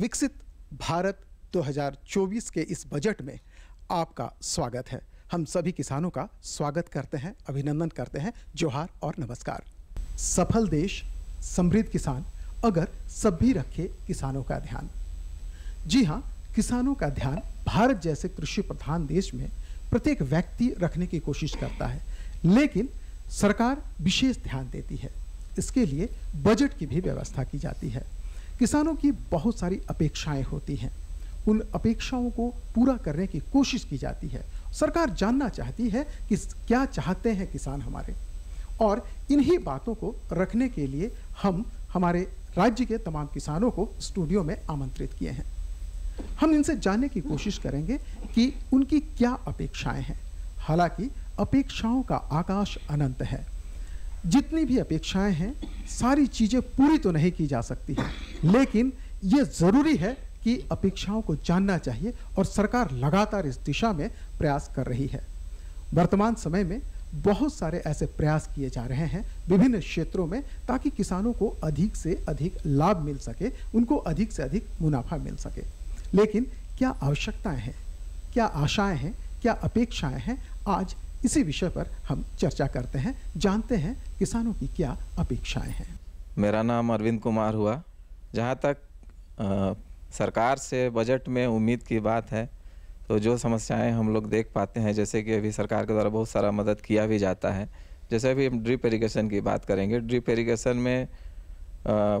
विकसित भारत 2024 के इस बजट में आपका स्वागत है हम सभी किसानों का स्वागत करते हैं अभिनंदन करते हैं जोहार और नमस्कार सफल देश समृद्ध किसान अगर सब भी रखे किसानों का ध्यान जी हाँ किसानों का ध्यान भारत जैसे कृषि प्रधान देश में प्रत्येक व्यक्ति रखने की कोशिश करता है लेकिन सरकार विशेष ध्यान देती है इसके लिए बजट की भी व्यवस्था की जाती है किसानों की बहुत सारी अपेक्षाएं होती हैं उन अपेक्षाओं को पूरा करने की कोशिश की जाती है सरकार जानना चाहती है कि क्या चाहते हैं किसान हमारे और इन्हीं बातों को रखने के लिए हम हमारे राज्य के तमाम किसानों को स्टूडियो में आमंत्रित किए हैं हम इनसे जानने की कोशिश करेंगे कि उनकी क्या अपेक्षाएं हैं हालांकि अपेक्षाओं का आकाश अनंत है जितनी भी अपेक्षाएं हैं सारी चीज़ें पूरी तो नहीं की जा सकती है लेकिन ये ज़रूरी है कि अपेक्षाओं को जानना चाहिए और सरकार लगातार इस दिशा में प्रयास कर रही है वर्तमान समय में बहुत सारे ऐसे प्रयास किए जा रहे हैं विभिन्न क्षेत्रों में ताकि किसानों को अधिक से अधिक लाभ मिल सके उनको अधिक से अधिक मुनाफा मिल सके लेकिन क्या आवश्यकताएं हैं क्या आशाएं हैं क्या अपेक्षाएं हैं आज इसी विषय पर हम चर्चा करते हैं जानते हैं किसानों की क्या अपेक्षाएं हैं मेरा नाम अरविंद कुमार हुआ जहाँ तक आ, सरकार से बजट में उम्मीद की बात है तो जो समस्याएं हम लोग देख पाते हैं जैसे कि अभी सरकार के द्वारा बहुत सारा मदद किया भी जाता है जैसे अभी हम ड्रिप इरीगेशन की बात करेंगे ड्रिप इरीगेशन में आ,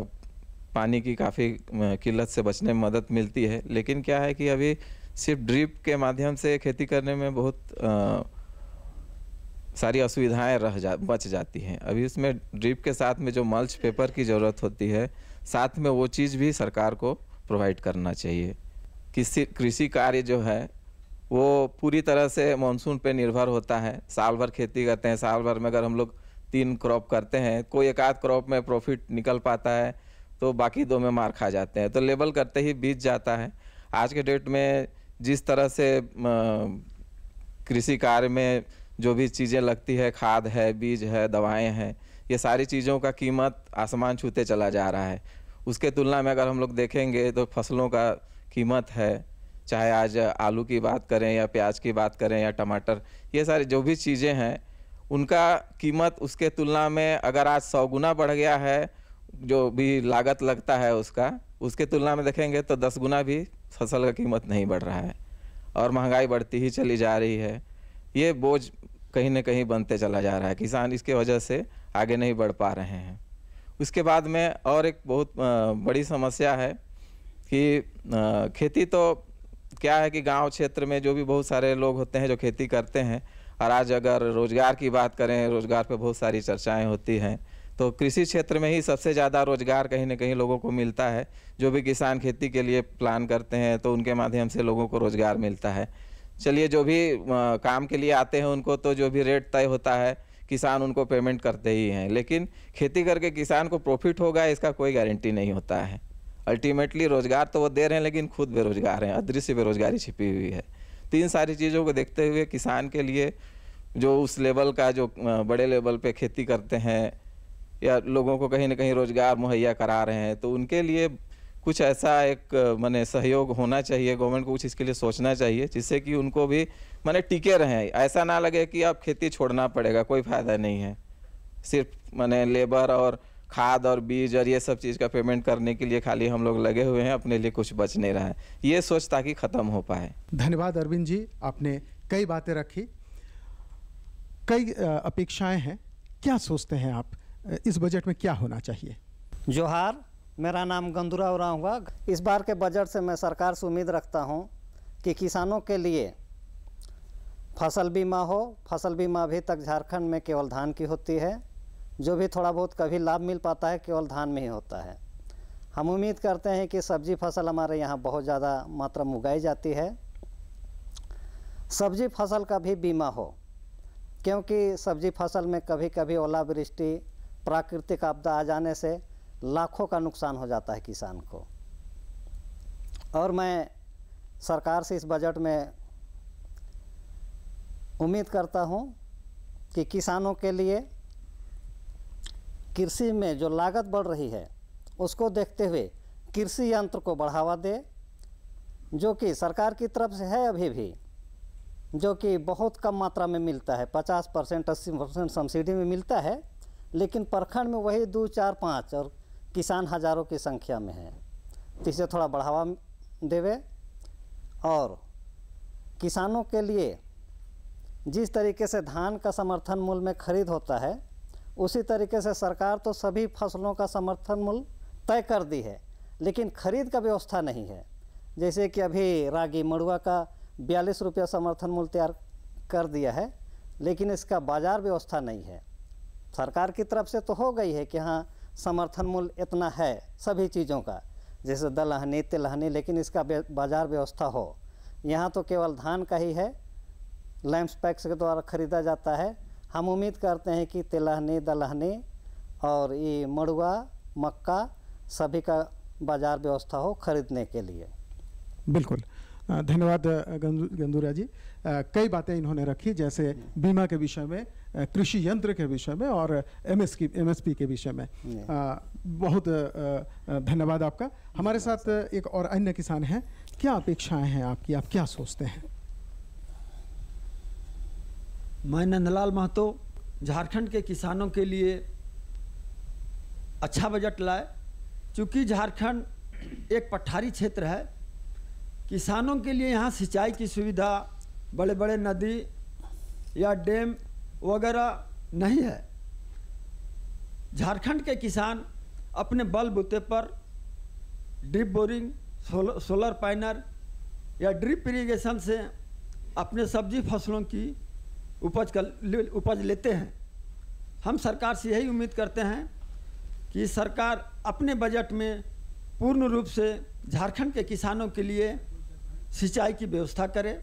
पानी की काफ़ी किल्लत से बचने में मदद मिलती है लेकिन क्या है कि अभी सिर्फ ड्रिप के माध्यम से खेती करने में बहुत आ, सारी असुविधाएं रह जा बच जाती हैं अभी उसमें ड्रिप के साथ में जो मल्च पेपर की ज़रूरत होती है साथ में वो चीज़ भी सरकार को प्रोवाइड करना चाहिए किसी कृषि कार्य जो है वो पूरी तरह से मानसून पे निर्भर होता है साल भर खेती करते हैं साल भर में अगर हम लोग तीन क्रॉप करते हैं कोई एक आध क्रॉप में प्रॉफिट निकल पाता है तो बाकी दो में मार खा जाते हैं तो लेबल करते ही बीत जाता है आज के डेट में जिस तरह से कृषि कार्य में जो भी चीज़ें लगती है खाद है बीज है दवाएं हैं ये सारी चीज़ों का कीमत आसमान छूते चला जा रहा है उसके तुलना में अगर हम लोग देखेंगे तो फसलों का कीमत है चाहे आज आलू की बात करें या प्याज की बात करें या टमाटर ये सारी जो भी चीज़ें हैं उनका कीमत उसके तुलना में अगर आज सौ गुना बढ़ गया है जो भी लागत लगता है उसका उसके तुलना में देखेंगे तो दस गुना भी फसल का कीमत नहीं बढ़ रहा है और महंगाई बढ़ती ही चली जा रही है ये बोझ कहीं ना कहीं बनते चला जा रहा है किसान इसके वजह से आगे नहीं बढ़ पा रहे हैं उसके बाद में और एक बहुत बड़ी समस्या है कि खेती तो क्या है कि गांव क्षेत्र में जो भी बहुत सारे लोग होते हैं जो खेती करते हैं और आज अगर रोज़गार की बात करें रोज़गार पर बहुत सारी चर्चाएँ होती हैं तो कृषि क्षेत्र में ही सबसे ज़्यादा रोज़गार कहीं ना कहीं लोगों को मिलता है जो भी किसान खेती के लिए प्लान करते हैं तो उनके माध्यम से लोगों को रोज़गार मिलता है चलिए जो भी काम के लिए आते हैं उनको तो जो भी रेट तय होता है किसान उनको पेमेंट करते ही हैं लेकिन खेती करके किसान को प्रॉफिट होगा इसका कोई गारंटी नहीं होता है अल्टीमेटली रोज़गार तो वो दे रहे हैं लेकिन खुद बेरोज़गार हैं अदृश्य बेरोज़गारी छिपी हुई है तो इन सारी चीज़ों को देखते हुए किसान के लिए जो उस लेवल का जो बड़े लेवल पे खेती करते हैं या लोगों को कहीं ना कहीं रोज़गार मुहैया करा रहे हैं तो उनके लिए कुछ ऐसा एक मैंने सहयोग होना चाहिए गवर्नमेंट को कुछ इसके लिए सोचना चाहिए जिससे कि उनको भी मैंने टिके रहें ऐसा ना लगे कि अब खेती छोड़ना पड़ेगा कोई फ़ायदा नहीं है सिर्फ मैंने लेबर और खाद और बीज और ये सब चीज़ का पेमेंट करने के लिए खाली हम लोग लगे हुए हैं अपने लिए कुछ बच नहीं रहा है ये सोच ताकि ख़त्म हो पाए धन्यवाद अरविंद जी आपने कई बातें रखी कई अपेक्षाएं हैं क्या सोचते हैं आप इस बजट में क्या होना चाहिए जोहार मेरा नाम गंदुराव उराव हुआ इस बार के बजट से मैं सरकार से उम्मीद रखता हूँ कि किसानों के लिए फसल बीमा हो फसल बीमा अभी तक झारखंड में केवल धान की होती है जो भी थोड़ा बहुत कभी लाभ मिल पाता है केवल धान में ही होता है हम उम्मीद करते हैं कि सब्जी फसल हमारे यहाँ बहुत ज़्यादा मात्रा में उगाई जाती है सब्जी फसल का भी बीमा हो क्योंकि सब्जी फसल में कभी कभी ओलावृष्टि प्राकृतिक आपदा आ जाने से लाखों का नुकसान हो जाता है किसान को और मैं सरकार से इस बजट में उम्मीद करता हूं कि किसानों के लिए कृषि में जो लागत बढ़ रही है उसको देखते हुए कृषि यंत्र को बढ़ावा दे जो कि सरकार की तरफ से है अभी भी जो कि बहुत कम मात्रा में मिलता है 50 परसेंट अस्सी परसेंट सब्सिडी में मिलता है लेकिन प्रखंड में वही दो चार पाँच और किसान हज़ारों की संख्या में है तो इसे थोड़ा बढ़ावा देवे और किसानों के लिए जिस तरीके से धान का समर्थन मूल्य में खरीद होता है उसी तरीके से सरकार तो सभी फसलों का समर्थन मूल्य तय कर दी है लेकिन खरीद का व्यवस्था नहीं है जैसे कि अभी रागी मड़ुआ का बयालीस रुपया समर्थन मूल्य तैयार कर दिया है लेकिन इसका बाज़ार व्यवस्था नहीं है सरकार की तरफ से तो हो गई है कि हाँ समर्थन मूल्य इतना है सभी चीज़ों का जैसे दलहनी तिलहनी लेकिन इसका बाज़ार व्यवस्था हो यहाँ तो केवल धान का ही है लैम्स पैक्स के द्वारा ख़रीदा जाता है हम उम्मीद करते हैं कि तिलहनी दलहनी और ये मड़ुआ मक्का सभी का बाज़ार व्यवस्था हो खरीदने के लिए बिल्कुल धन्यवाद गंदूरा जी कई बातें इन्होंने रखी जैसे बीमा के विषय में कृषि यंत्र के विषय में और एम एस की एम एस पी के विषय में बहुत धन्यवाद आपका हमारे साथ एक और अन्य किसान हैं क्या अपेक्षाएं हैं आपकी आप क्या सोचते हैं मैं नंदलाल महतो झारखंड के किसानों के लिए अच्छा बजट लाए चूँकि झारखंड एक पठारी क्षेत्र है किसानों के लिए यहाँ सिंचाई की सुविधा बड़े बड़े नदी या डैम वगैरह नहीं है झारखंड के किसान अपने बल बूते पर ड्रिप बोरिंग सोलर सोलर या ड्रिप इरीगेशन से अपने सब्जी फसलों की उपज कर उपज लेते हैं हम सरकार से यही उम्मीद करते हैं कि सरकार अपने बजट में पूर्ण रूप से झारखंड के किसानों के लिए सिंचाई की व्यवस्था करें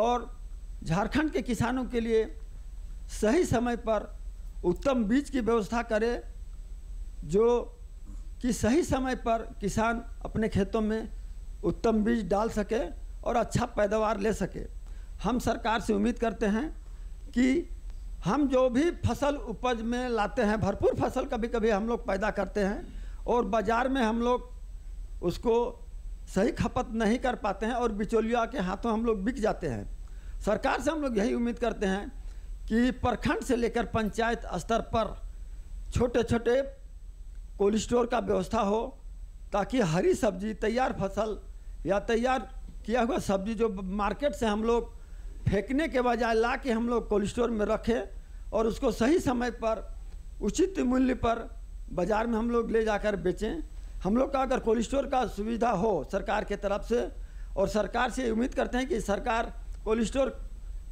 और झारखंड के किसानों के लिए सही समय पर उत्तम बीज की व्यवस्था करें जो कि सही समय पर किसान अपने खेतों में उत्तम बीज डाल सके और अच्छा पैदावार ले सके हम सरकार से उम्मीद करते हैं कि हम जो भी फसल उपज में लाते हैं भरपूर फसल कभी कभी हम लोग पैदा करते हैं और बाज़ार में हम लोग उसको सही खपत नहीं कर पाते हैं और बिचौलिया के हाथों हम लोग बिक जाते हैं सरकार से हम लोग यही उम्मीद करते हैं कि प्रखंड से लेकर पंचायत स्तर पर छोटे छोटे कोल्ड स्टोर का व्यवस्था हो ताकि हरी सब्जी तैयार फसल या तैयार किया हुआ सब्जी जो मार्केट से हम लोग फेंकने के बजाय ला के हम लोग कोल्ड स्टोर में रखें और उसको सही समय पर उचित मूल्य पर बाज़ार में हम लोग ले जाकर बेचें हम लोग का अगर कोल्ड स्टोर का सुविधा हो सरकार के तरफ से और सरकार से उम्मीद करते हैं कि सरकार कोल्ड स्टोर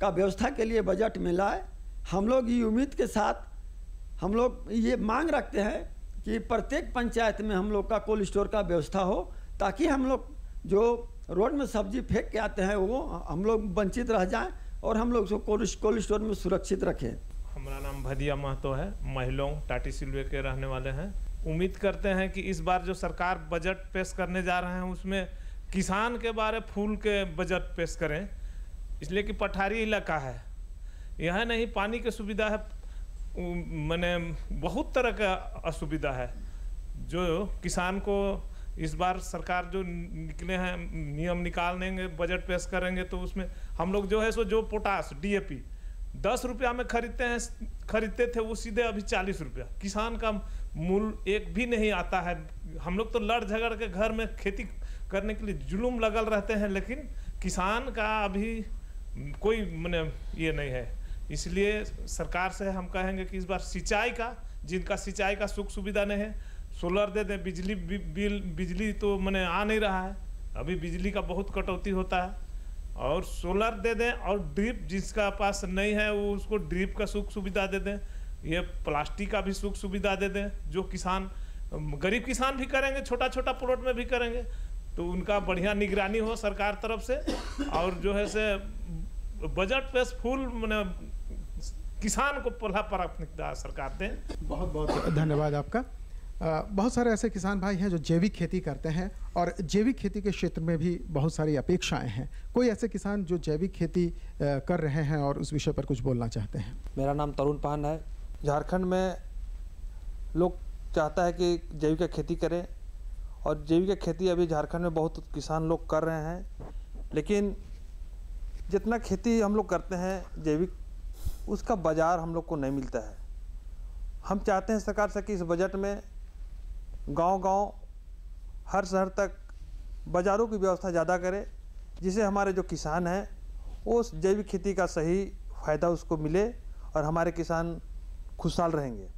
का व्यवस्था के लिए बजट में लाए हम लोग ये उम्मीद के साथ हम लोग ये मांग रखते हैं कि प्रत्येक पंचायत में हम लोग का कोल्ड स्टोर का व्यवस्था हो ताकि हम लोग जो रोड में सब्जी फेंक के आते हैं वो हम लोग वंचित रह जाएं और हम लोग उसको कोल्ड स्टोर में सुरक्षित रखें हमारा नाम भदिया महतो है महिलाओं टाटी सिल्वे के रहने वाले हैं उम्मीद करते हैं कि इस बार जो सरकार बजट पेश करने जा रहे हैं उसमें किसान के बारे फूल के बजट पेश करें इसलिए कि पठारी इलाका है यह नहीं पानी की सुविधा है मैंने बहुत तरह का असुविधा है जो किसान को इस बार सरकार जो निकले हैं नियम निकाल देंगे बजट पेश करेंगे तो उसमें हम लोग जो है सो जो पोटास डीएपी दस रुपया में खरीदते हैं खरीदते थे वो सीधे अभी चालीस रुपया किसान का मूल एक भी नहीं आता है हम लोग तो लड़ झगड़ के घर में खेती करने के लिए जुलूम लगल रहते हैं लेकिन किसान का अभी कोई मैंने ये नहीं है इसलिए सरकार से हम कहेंगे कि इस बार सिंचाई का जिनका सिंचाई का सुख सुविधा नहीं है सोलर दे दें बिजली बिल बिजली तो मैंने आ नहीं रहा है अभी बिजली का बहुत कटौती होता है और सोलर दे दें और ड्रिप जिसका पास नहीं है वो उसको ड्रिप का सुख सुविधा दे दें ये प्लास्टिक का भी सुख सुविधा दे दें जो किसान गरीब किसान भी करेंगे छोटा छोटा प्लॉट में भी करेंगे तो उनका बढ़िया निगरानी हो सरकार तरफ से और जो है से बजट पे फुल मैंने किसान को पहला प्राथमिकता सरकार दें बहुत बहुत धन्यवाद आपका बहुत सारे ऐसे किसान भाई हैं जो जैविक खेती करते हैं और जैविक खेती के क्षेत्र में भी बहुत सारी अपेक्षाएं हैं कोई ऐसे किसान जो जैविक खेती कर रहे हैं और उस विषय पर कुछ बोलना चाहते हैं मेरा नाम तरुण पान है झारखंड में लोग चाहता है कि जैविक खेती करें और जैविक खेती अभी झारखंड में बहुत किसान लोग कर रहे हैं लेकिन जितना खेती हम लोग करते हैं जैविक उसका बाज़ार हम लोग को नहीं मिलता है हम चाहते हैं सरकार से कि इस बजट में गांव-गांव हर शहर तक बाज़ारों की व्यवस्था ज़्यादा करे जिसे हमारे जो किसान हैं वो जैविक खेती का सही फ़ायदा उसको मिले और हमारे किसान खुशहाल रहेंगे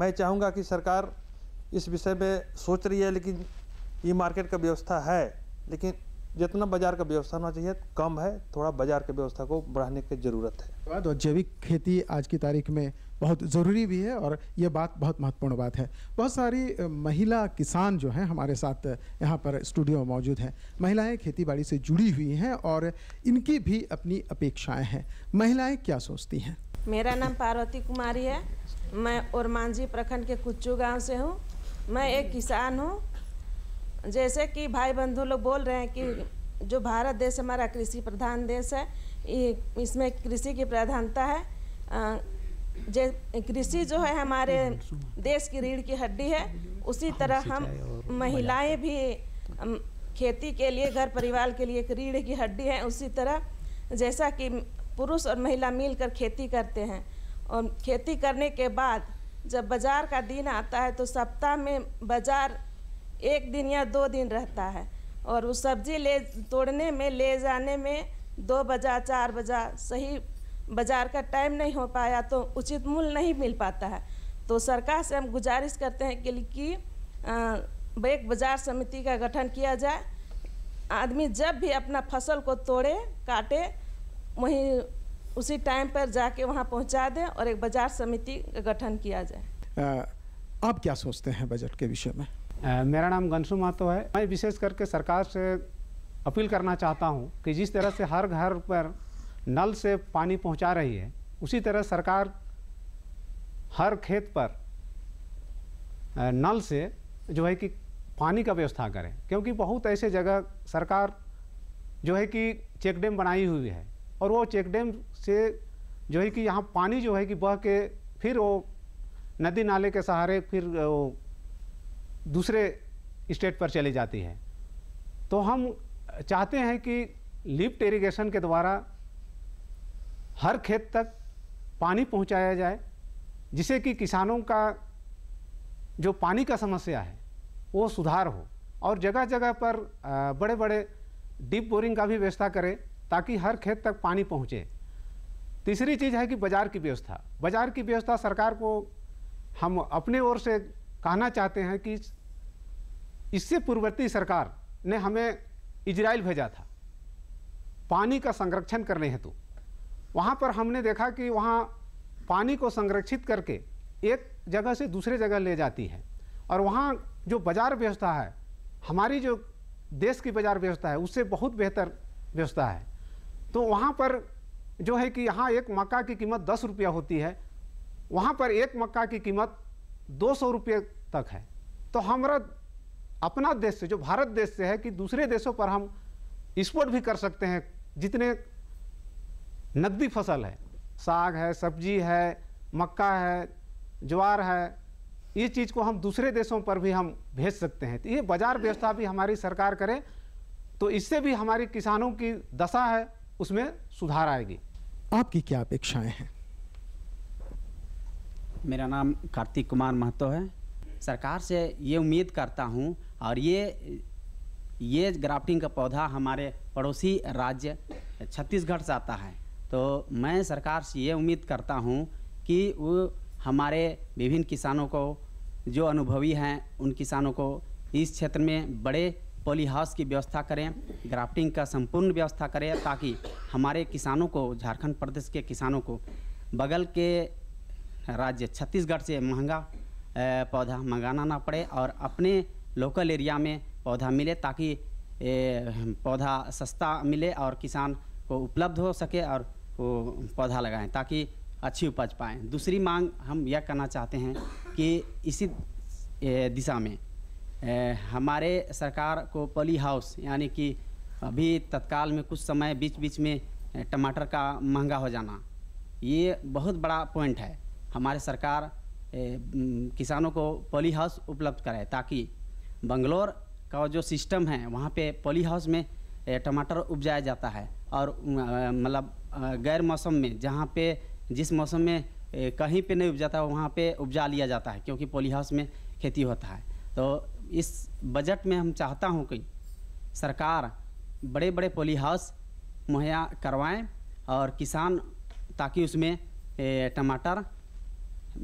मैं चाहूँगा कि सरकार इस विषय में सोच रही है लेकिन ई मार्केट का व्यवस्था है लेकिन जितना बाजार का व्यवस्था होना चाहिए कम है थोड़ा बाजार की व्यवस्था को बढ़ाने की ज़रूरत है और जैविक खेती आज की तारीख में बहुत ज़रूरी भी है और ये बात बहुत महत्वपूर्ण बात है बहुत सारी महिला किसान जो हैं हमारे साथ यहाँ पर स्टूडियो में मौजूद हैं महिलाएं खेतीबाड़ी से जुड़ी हुई हैं और इनकी भी अपनी अपेक्षाएं हैं महिलाएं क्या सोचती हैं मेरा नाम पार्वती कुमारी है मैं ओरमांझी प्रखंड के कुच्चू गांव से हूँ मैं एक किसान हूँ जैसे कि भाई बंधु लोग बोल रहे हैं कि जो भारत देश हमारा कृषि प्रधान देश है इसमें कृषि की प्रधानता है जे कृषि जो है हमारे देश की रीढ़ की हड्डी है उसी तरह हम महिलाएं भी खेती के लिए घर परिवार के लिए एक रीढ़ की हड्डी है उसी तरह जैसा कि पुरुष और महिला मिलकर खेती करते हैं और खेती करने के बाद जब बाज़ार का दिन आता है तो सप्ताह में बाज़ार एक दिन या दो दिन रहता है और वो सब्ज़ी ले तोड़ने में ले जाने में दो बजा चार बजा सही बाज़ार का टाइम नहीं हो पाया तो उचित मूल्य नहीं मिल पाता है तो सरकार से हम गुजारिश करते हैं कि, कि आ, एक बाज़ार समिति का गठन किया जाए आदमी जब भी अपना फसल को तोड़े काटे वहीं उसी टाइम पर जाके वहाँ पहुँचा दें और एक बाजार समिति का गठन किया जाए आप क्या सोचते हैं बजट के विषय में आ, मेरा नाम गंशु महतो है मैं विशेष करके सरकार से अपील करना चाहता हूँ कि जिस तरह से हर घर पर नल से पानी पहुँचा रही है उसी तरह सरकार हर खेत पर नल से जो है कि पानी का व्यवस्था करें क्योंकि बहुत ऐसे जगह सरकार जो है कि चेक डैम बनाई हुई है और वो चेक डैम से जो है कि यहाँ पानी जो है कि बह के फिर वो नदी नाले के सहारे फिर वो दूसरे स्टेट पर चली जाती है तो हम चाहते हैं कि लिफ्ट इरिगेशन के द्वारा हर खेत तक पानी पहुंचाया जाए जिससे कि किसानों का जो पानी का समस्या है वो सुधार हो और जगह जगह पर बड़े बड़े डीप बोरिंग का भी व्यवस्था करें ताकि हर खेत तक पानी पहुँचे तीसरी चीज़ है कि बाज़ार की व्यवस्था बाज़ार की व्यवस्था सरकार को हम अपने ओर से कहना चाहते हैं कि इससे पूर्ववर्ती सरकार ने हमें इजराइल भेजा था पानी का संरक्षण करने हेतु वहाँ पर हमने देखा कि वहाँ पानी को संरक्षित करके एक जगह से दूसरे जगह ले जाती है और वहाँ जो बाज़ार व्यवस्था है हमारी जो देश की बाज़ार व्यवस्था है उससे बहुत बेहतर व्यवस्था है तो वहाँ पर जो है कि यहाँ एक मक्का की कीमत दस रुपया होती है वहाँ पर एक मक्का की कीमत दो सौ रुपये तक है तो हमारा अपना देश से जो भारत देश से है कि दूसरे देशों पर हम एक्सपोर्ट भी कर सकते हैं जितने नकदी फसल है साग है सब्जी है मक्का है ज्वार है ये चीज़ को हम दूसरे देशों पर भी हम भेज सकते हैं तो ये बाज़ार व्यवस्था भी हमारी सरकार करे तो इससे भी हमारी किसानों की दशा है उसमें सुधार आएगी आपकी क्या अपेक्षाएं हैं मेरा नाम कार्तिक कुमार महतो है सरकार से ये उम्मीद करता हूँ और ये ये ग्राफ्टिंग का पौधा हमारे पड़ोसी राज्य छत्तीसगढ़ से आता है तो मैं सरकार से ये उम्मीद करता हूँ कि वो हमारे विभिन्न किसानों को जो अनुभवी हैं उन किसानों को इस क्षेत्र में बड़े पॉली हाउस की व्यवस्था करें ग्राफ्टिंग का संपूर्ण व्यवस्था करें ताकि हमारे किसानों को झारखंड प्रदेश के किसानों को बगल के राज्य छत्तीसगढ़ से महंगा पौधा मंगाना ना पड़े और अपने लोकल एरिया में पौधा मिले ताकि पौधा सस्ता मिले और किसान को उपलब्ध हो सके और वो पौधा लगाएं ताकि अच्छी उपज पाएँ दूसरी मांग हम यह करना चाहते हैं कि इसी दिशा में हमारे सरकार को पली हाउस यानी कि अभी तत्काल में कुछ समय बीच बीच में टमाटर का महंगा हो जाना ये बहुत बड़ा पॉइंट है हमारे सरकार किसानों को पॉली हाउस उपलब्ध कराए ताकि बंगलोर का जो सिस्टम है वहाँ पे पॉली हाउस में टमाटर उपजाया जाता है और मतलब गैर मौसम में जहाँ पे जिस मौसम में कहीं पे नहीं उपजाता वहाँ पे उपजा लिया जाता है क्योंकि पॉली हाउस में खेती होता है तो इस बजट में हम चाहता हूं कि सरकार बड़े बड़े पोली हाउस मुहैया करवाएं और किसान ताकि उसमें टमाटर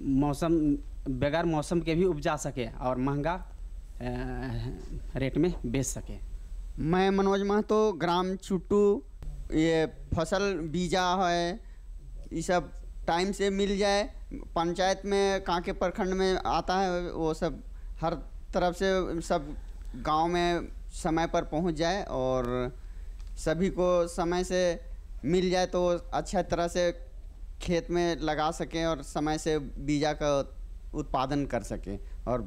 मौसम बगैर मौसम के भी उपजा सके और महंगा रेट में बेच सके मैं मनोज महतो ग्राम चुट्टू ये फसल बीजा है ये सब टाइम से मिल जाए पंचायत में कांके प्रखंड में आता है वो सब हर तरफ से सब गांव में समय पर पहुंच जाए और सभी को समय से मिल जाए तो अच्छा तरह से खेत में लगा सकें और समय से बीजा का उत्पादन कर सकें और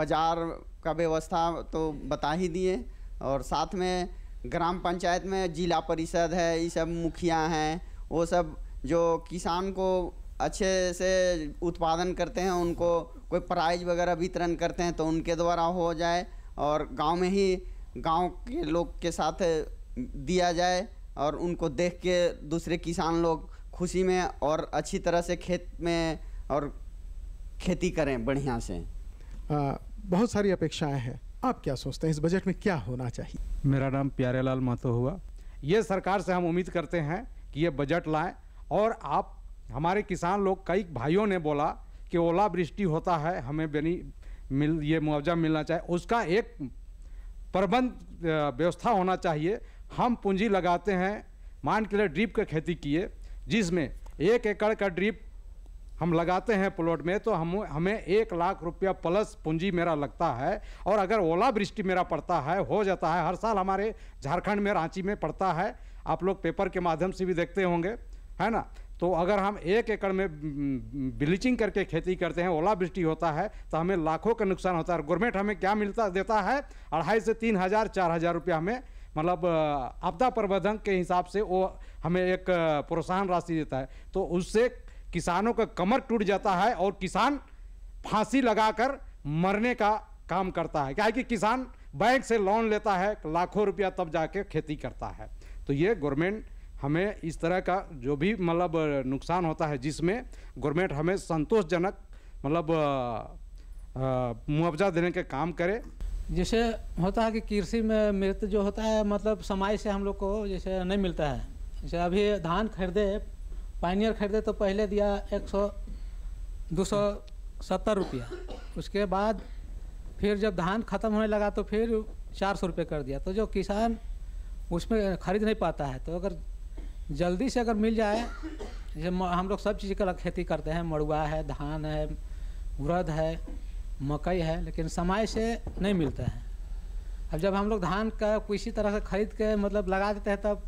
बाज़ार का व्यवस्था तो बता ही दिए और साथ में ग्राम पंचायत में जिला परिषद है ये सब मुखिया हैं वो सब जो किसान को अच्छे से उत्पादन करते हैं उनको कोई प्राइज वगैरह वितरण करते हैं तो उनके द्वारा हो जाए और गांव में ही गांव के लोग के साथ दिया जाए और उनको देख के दूसरे किसान लोग खुशी में और अच्छी तरह से खेत में और खेती करें बढ़िया से आ, बहुत सारी अपेक्षाएं हैं आप क्या सोचते हैं इस बजट में क्या होना चाहिए मेरा नाम प्यारेलाल महतो हुआ ये सरकार से हम उम्मीद करते हैं कि ये बजट लाएँ और आप हमारे किसान लोग कई भाइयों ने बोला कि ओलावृष्टि होता है हमें बनी मिल ये मुआवजा मिलना चाहिए उसका एक प्रबंध व्यवस्था होना चाहिए हम पूंजी लगाते हैं मान के लिए ड्रिप का खेती किए जिसमें एक एकड़ का ड्रिप हम लगाते हैं प्लॉट में तो हम हमें एक लाख रुपया प्लस पूंजी मेरा लगता है और अगर ओलावृष्टि मेरा पड़ता है हो जाता है हर साल हमारे झारखंड में रांची में पड़ता है आप लोग पेपर के माध्यम से भी देखते होंगे है ना तो अगर हम एक एकड़ में ब्लीचिंग करके खेती करते हैं ओलावृष्टि होता है तो हमें लाखों का नुकसान होता है गवर्नमेंट हमें क्या मिलता देता है अढ़ाई से तीन हज़ार चार हज़ार रुपया हमें मतलब आपदा प्रबंधन के हिसाब से वो हमें एक प्रोत्साहन राशि देता है तो उससे किसानों का कमर टूट जाता है और किसान फांसी लगाकर मरने का काम करता है क्या है कि किसान बैंक से लोन लेता है लाखों रुपया तब जाके खेती करता है तो ये गवर्नमेंट हमें इस तरह का जो भी मतलब नुकसान होता है जिसमें गवर्नमेंट हमें संतोषजनक मतलब मुआवजा देने के काम करे जैसे होता है कि कृषि में मृत जो होता है मतलब समय से हम लोग को जैसे नहीं मिलता है जैसे अभी धान खरीदे पाइनियर खरीदे तो पहले दिया एक सौ दो सौ सत्तर रुपया उसके बाद फिर जब धान ख़त्म होने लगा तो फिर चार सौ रुपये कर दिया तो जो किसान उसमें खरीद नहीं पाता है तो अगर जल्दी से अगर मिल जाए जैसे हम लोग सब चीज़ का खेती करते हैं मड़ुआ है धान है उड़द है मकई है लेकिन समय से नहीं मिलता है अब जब हम लोग धान का किसी तरह से खरीद के मतलब लगा देते हैं तब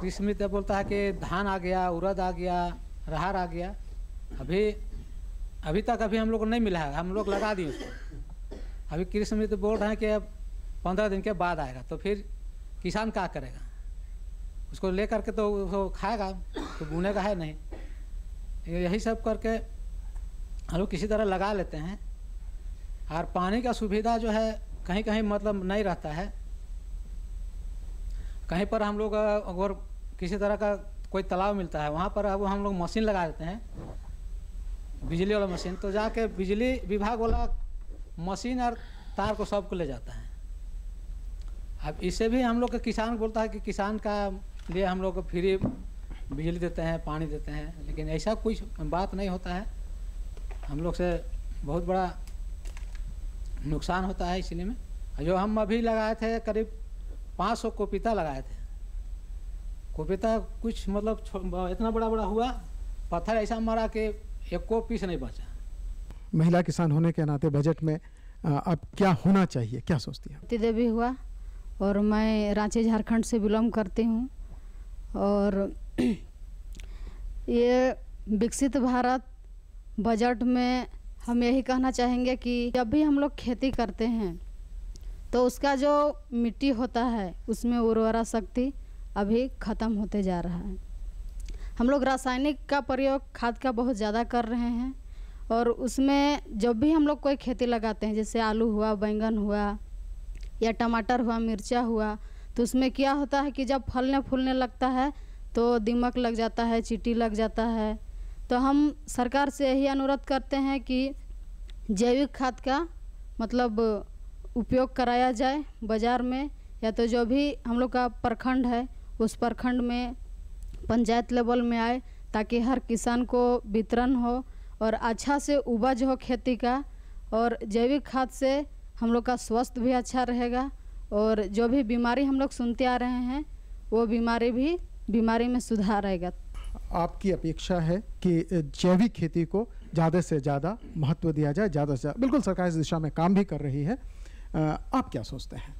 कृषि मित्र बोलता है कि धान आ गया उड़द आ गया राहर आ गया अभी अभी तक अभी हम लोग को नहीं मिला है हम लोग लगा दिए उसको अभी कृषि मित्र बोल रहे हैं कि अब पंद्रह दिन के बाद आएगा तो फिर किसान क्या करेगा उसको ले करके तो वो खाएगा तो बुनेगा है नहीं यही सब करके हम लोग किसी तरह लगा लेते हैं और पानी का सुविधा जो है कहीं कहीं मतलब नहीं रहता है कहीं पर हम लोग अगर किसी तरह का कोई तालाब मिलता है वहाँ पर अब हम लोग मशीन लगा देते हैं बिजली वाला मशीन तो जाके बिजली विभाग वाला मशीन और तार को सब को ले जाता है अब इससे भी हम लोग का किसान बोलता है कि किसान का लिए हम लोग को फ्री बिजली देते हैं पानी देते हैं लेकिन ऐसा कुछ बात नहीं होता है हम लोग से बहुत बड़ा नुकसान होता है इसलिए में जो हम अभी लगाए थे करीब 500 सौ कोपिता लगाए थे कोपिता कुछ मतलब इतना बड़ा बड़ा हुआ पत्थर ऐसा मारा कि एक को पीस नहीं बचा महिला किसान होने के नाते बजट में अब क्या होना चाहिए क्या सोचती है देवी हुआ और मैं रांची झारखंड से बिलोंग करती हूँ और ये विकसित भारत बजट में हम यही कहना चाहेंगे कि जब भी हम लोग खेती करते हैं तो उसका जो मिट्टी होता है उसमें उर्वरा शक्ति अभी ख़त्म होते जा रहा है हम लोग रासायनिक का प्रयोग खाद का बहुत ज़्यादा कर रहे हैं और उसमें जब भी हम लोग कोई खेती लगाते हैं जैसे आलू हुआ बैंगन हुआ या टमाटर हुआ मिर्चा हुआ तो उसमें क्या होता है कि जब फलने फूलने लगता है तो दिमक लग जाता है चीटी लग जाता है तो हम सरकार से यही अनुरोध करते हैं कि जैविक खाद का मतलब उपयोग कराया जाए बाज़ार में या तो जो भी हम लोग का प्रखंड है उस प्रखंड में पंचायत लेवल में आए ताकि हर किसान को वितरण हो और अच्छा से उपज हो खेती का और जैविक खाद से हम लोग का स्वास्थ्य भी अच्छा रहेगा और जो भी बीमारी हम लोग सुनते आ रहे हैं वो बीमारी भी बीमारी में सुधार आएगा आपकी अपेक्षा है कि जैविक खेती को ज़्यादा से ज़्यादा महत्व दिया जाए ज़्यादा से ज़्यादा बिल्कुल सरकार इस दिशा में काम भी कर रही है आप क्या सोचते हैं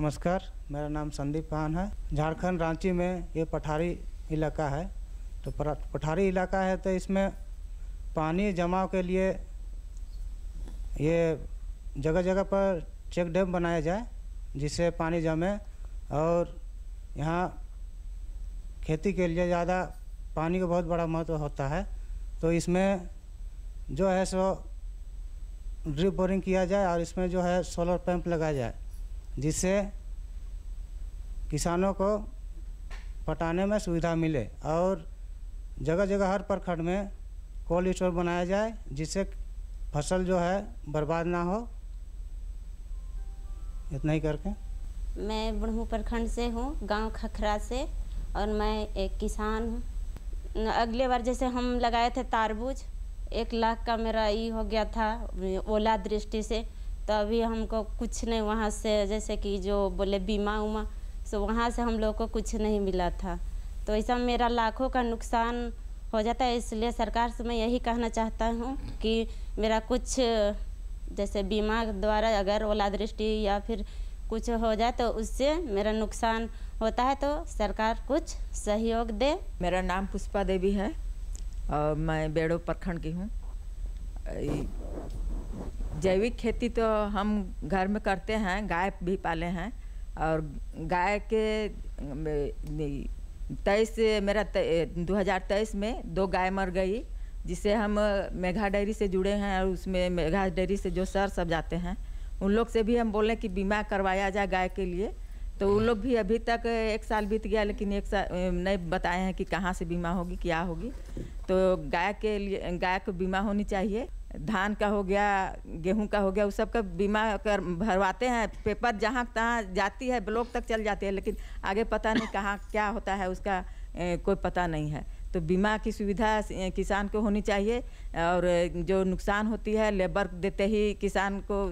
नमस्कार मेरा नाम संदीप पान है झारखंड रांची में ये पठारी इलाका है तो पठारी इलाका है तो इसमें पानी जमाव के लिए ये जगह जगह पर चेक डैम बनाया जाए जिससे पानी जमे और यहाँ खेती के लिए ज़्यादा पानी का बहुत बड़ा महत्व होता है तो इसमें जो है सो ड्रिप बोरिंग किया जाए और इसमें जो है सोलर पंप लगाया जाए जिससे किसानों को पटाने में सुविधा मिले और जगह जगह हर प्रखंड में कोल्ड स्टोर बनाया जाए जिससे फसल जो है बर्बाद ना हो इतना ही करके मैं बुढ़ू प्रखंड से हूँ गांव खखरा से और मैं एक किसान हूँ अगले बार जैसे हम लगाए थे तारबूज एक लाख का मेरा ई हो गया था ओला दृष्टि से तो अभी हमको कुछ नहीं वहाँ से जैसे कि जो बोले बीमा उमा सो वहाँ से हम लोग को कुछ नहीं मिला था तो ऐसा मेरा लाखों का नुकसान हो जाता है इसलिए सरकार से मैं यही कहना चाहता हूँ कि मेरा कुछ जैसे बीमा द्वारा अगर ओला दृष्टि या फिर कुछ हो जाए तो उससे मेरा नुकसान होता है तो सरकार कुछ सहयोग दे मेरा नाम पुष्पा देवी है और मैं बेड़ो प्रखंड की हूँ जैविक खेती तो हम घर में करते हैं गाय भी पाले हैं और गाय के तेईस मेरा दो हज़ार तेईस में दो गाय मर गई जिसे हम मेघा डेयरी से जुड़े हैं और उसमें मेघा डेयरी से जो सर सब जाते हैं उन लोग से भी हम बोले कि बीमा करवाया जाए गाय के लिए तो उन लोग भी अभी तक एक साल बीत गया लेकिन एक साल नहीं बताए हैं कि कहाँ से बीमा होगी क्या होगी तो गाय के लिए गाय को बीमा होनी चाहिए धान का हो गया गेहूं का हो गया उस सब का बीमा कर भरवाते हैं पेपर जहाँ तहाँ जाती है ब्लॉक तक चल जाती है लेकिन आगे पता नहीं कहाँ क्या होता है उसका कोई पता नहीं है तो बीमा की सुविधा किसान को होनी चाहिए और जो नुकसान होती है लेबर देते ही किसान को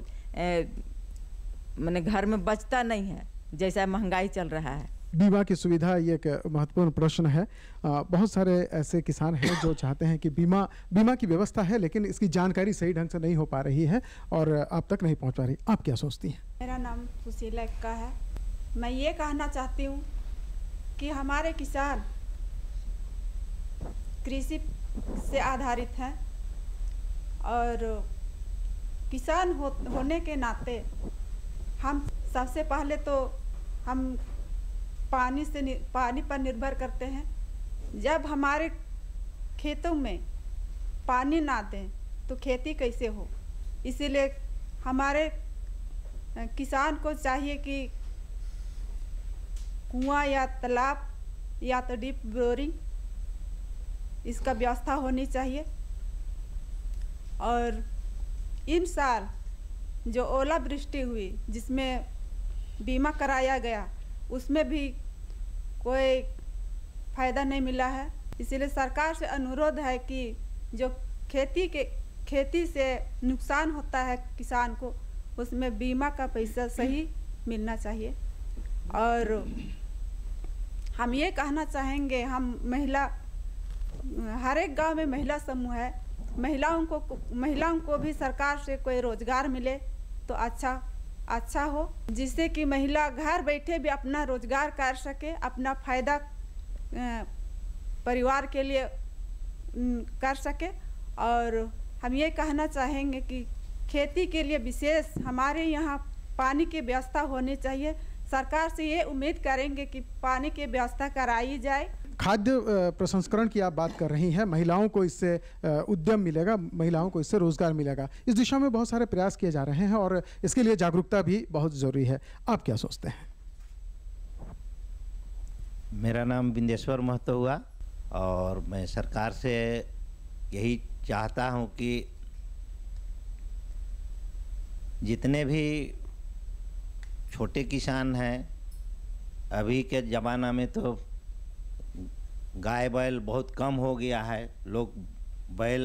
मैंने घर में बचता नहीं है जैसा महंगाई चल रहा है बीमा की सुविधा ये एक महत्वपूर्ण प्रश्न है आ, बहुत सारे ऐसे किसान हैं जो चाहते हैं कि बीमा बीमा की व्यवस्था है लेकिन इसकी जानकारी सही ढंग से नहीं हो पा रही है और आप तक नहीं पहुंच पा रही आप क्या सोचती हैं मेरा नाम सुशीला का है मैं ये कहना चाहती हूँ कि हमारे किसान कृषि से आधारित हैं और किसान हो, होने के नाते हम सबसे पहले तो हम पानी से पानी पर निर्भर करते हैं जब हमारे खेतों में पानी ना दें तो खेती कैसे हो इसीलिए हमारे किसान को चाहिए कि कुआं या तालाब या तो डीप बोरिंग इसका व्यवस्था होनी चाहिए और इन साल जो ओलावृष्टि हुई जिसमें बीमा कराया गया उसमें भी कोई फ़ायदा नहीं मिला है इसीलिए सरकार से अनुरोध है कि जो खेती के खेती से नुकसान होता है किसान को उसमें बीमा का पैसा सही मिलना चाहिए और हम ये कहना चाहेंगे हम महिला हर एक गांव में महिला समूह है महिलाओं को महिलाओं को भी सरकार से कोई रोजगार मिले तो अच्छा अच्छा हो जिससे कि महिला घर बैठे भी अपना रोजगार कर सके अपना फायदा परिवार के लिए कर सके और हम ये कहना चाहेंगे कि खेती के लिए विशेष हमारे यहाँ पानी की व्यवस्था होनी चाहिए सरकार से ये उम्मीद करेंगे कि पानी की व्यवस्था कराई जाए खाद्य प्रसंस्करण की आप बात कर रही हैं महिलाओं को इससे उद्यम मिलेगा महिलाओं को इससे रोजगार मिलेगा इस दिशा में बहुत सारे प्रयास किए जा रहे हैं और इसके लिए जागरूकता भी बहुत ज़रूरी है आप क्या सोचते हैं मेरा नाम बिंदेश्वर महतो हुआ और मैं सरकार से यही चाहता हूँ कि जितने भी छोटे किसान हैं अभी के ज़माना में तो गाय बैल बहुत कम हो गया है लोग बैल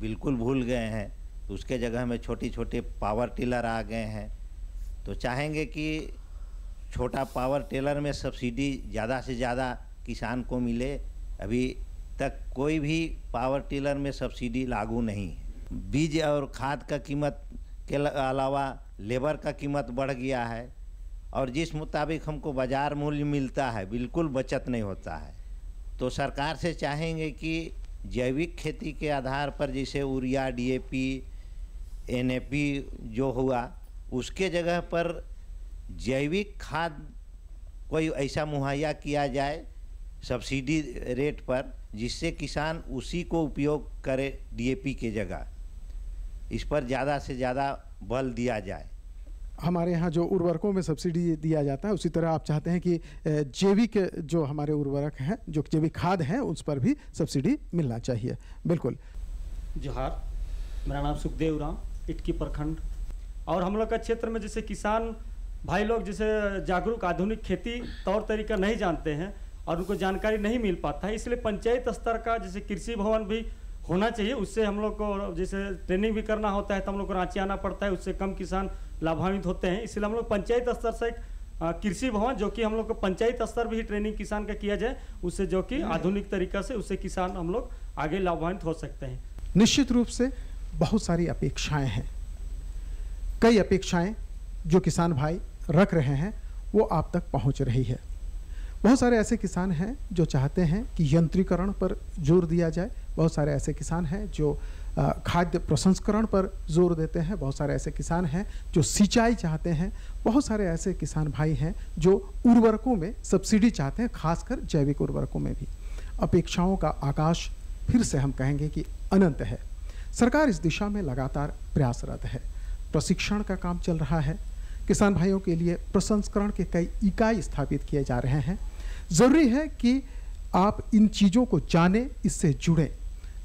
बिल्कुल भूल गए हैं तो उसके जगह में छोटी छोटे पावर टिलर आ गए हैं तो चाहेंगे कि छोटा पावर टेलर में सब्सिडी ज़्यादा से ज़्यादा किसान को मिले अभी तक कोई भी पावर टिलर में सब्सिडी लागू नहीं है बीज और खाद का कीमत के अलावा लेबर का कीमत बढ़ गया है और जिस मुताबिक हमको बाज़ार मूल्य मिलता है बिल्कुल बचत नहीं होता है तो सरकार से चाहेंगे कि जैविक खेती के आधार पर जैसे यूरिया डीएपी एनएपी जो हुआ उसके जगह पर जैविक खाद कोई ऐसा मुहैया किया जाए सब्सिडी रेट पर जिससे किसान उसी को उपयोग करे डीएपी के जगह इस पर ज़्यादा से ज़्यादा बल दिया जाए हमारे यहाँ जो उर्वरकों में सब्सिडी दिया जाता है उसी तरह आप चाहते हैं कि जैविक जो हमारे उर्वरक हैं जो जैविक खाद हैं उस पर भी सब्सिडी मिलना चाहिए बिल्कुल जोहार मेरा नाम सुखदेव राम इटकी प्रखंड और हम लोग का क्षेत्र में जैसे किसान भाई लोग जैसे जागरूक आधुनिक खेती तौर तरीका नहीं जानते हैं और उनको जानकारी नहीं मिल पाता है इसलिए पंचायत स्तर का जैसे कृषि भवन भी होना चाहिए उससे हम लोग को जैसे ट्रेनिंग भी करना होता है तो हम लोग को रांची आना पड़ता है उससे कम किसान लाभान्वित होते हैं इसलिए हम लोग पंचायत स्तर से कृषि भवन जो कि हम लोग को पंचायत स्तर भी ट्रेनिंग किसान का किया जाए उससे जो कि हम्म। आधुनिक तरीका से उससे किसान हम लोग आगे लाभान्वित हो सकते हैं निश्चित रूप से बहुत सारी अपेक्षाएं हैं कई अपेक्षाएं जो किसान भाई रख रहे हैं वो आप तक पहुंच रही है बहुत सारे ऐसे किसान हैं जो चाहते हैं कि यंत्रीकरण पर जोर दिया जाए बहुत सारे ऐसे किसान हैं जो खाद्य प्रसंस्करण पर जोर देते हैं बहुत सारे ऐसे किसान हैं जो सिंचाई चाहते हैं बहुत सारे ऐसे किसान भाई हैं जो उर्वरकों में सब्सिडी चाहते हैं खासकर जैविक उर्वरकों में भी अपेक्षाओं का आकाश फिर से हम कहेंगे कि अनंत है सरकार इस दिशा में लगातार प्रयासरत है प्रशिक्षण का काम चल रहा है किसान भाइयों के लिए प्रसंस्करण के कई इकाई स्थापित किए जा रहे हैं ज़रूरी है कि आप इन चीज़ों को जानें इससे जुड़ें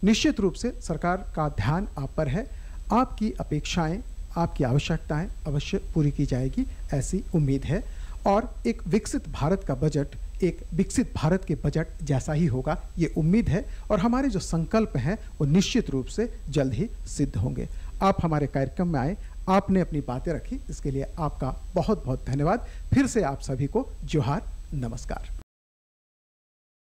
निश्चित रूप से सरकार का ध्यान आप पर है आपकी अपेक्षाएं आपकी आवश्यकताएं अवश्य पूरी की जाएगी ऐसी उम्मीद है और एक विकसित भारत का बजट एक विकसित भारत के बजट जैसा ही होगा ये उम्मीद है और हमारे जो संकल्प हैं वो निश्चित रूप से जल्द ही सिद्ध होंगे आप हमारे कार्यक्रम में आए आपने अपनी बातें रखी इसके लिए आपका बहुत बहुत धन्यवाद फिर से आप सभी को जोहार नमस्कार